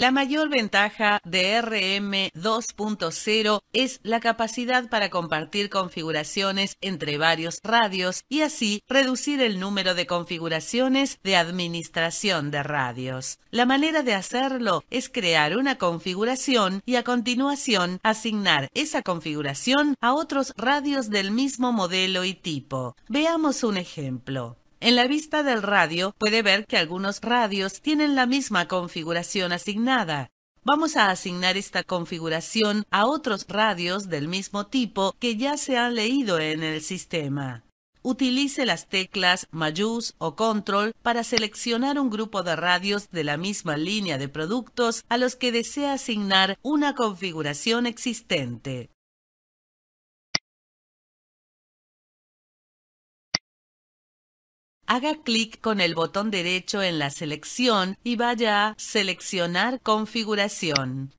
La mayor ventaja de RM 2.0 es la capacidad para compartir configuraciones entre varios radios y así reducir el número de configuraciones de administración de radios. La manera de hacerlo es crear una configuración y a continuación asignar esa configuración a otros radios del mismo modelo y tipo. Veamos un ejemplo. En la vista del radio puede ver que algunos radios tienen la misma configuración asignada. Vamos a asignar esta configuración a otros radios del mismo tipo que ya se han leído en el sistema. Utilice las teclas Mayús o Control para seleccionar un grupo de radios de la misma línea de productos a los que desea asignar una configuración existente. haga clic con el botón derecho en la selección y vaya a Seleccionar configuración.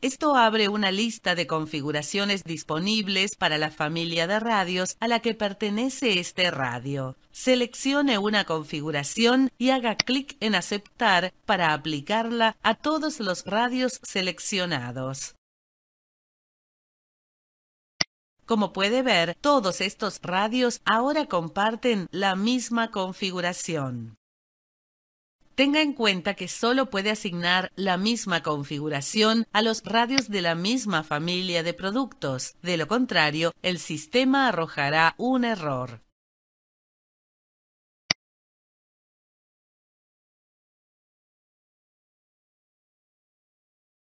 Esto abre una lista de configuraciones disponibles para la familia de radios a la que pertenece este radio. Seleccione una configuración y haga clic en Aceptar para aplicarla a todos los radios seleccionados. Como puede ver, todos estos radios ahora comparten la misma configuración. Tenga en cuenta que solo puede asignar la misma configuración a los radios de la misma familia de productos. De lo contrario, el sistema arrojará un error.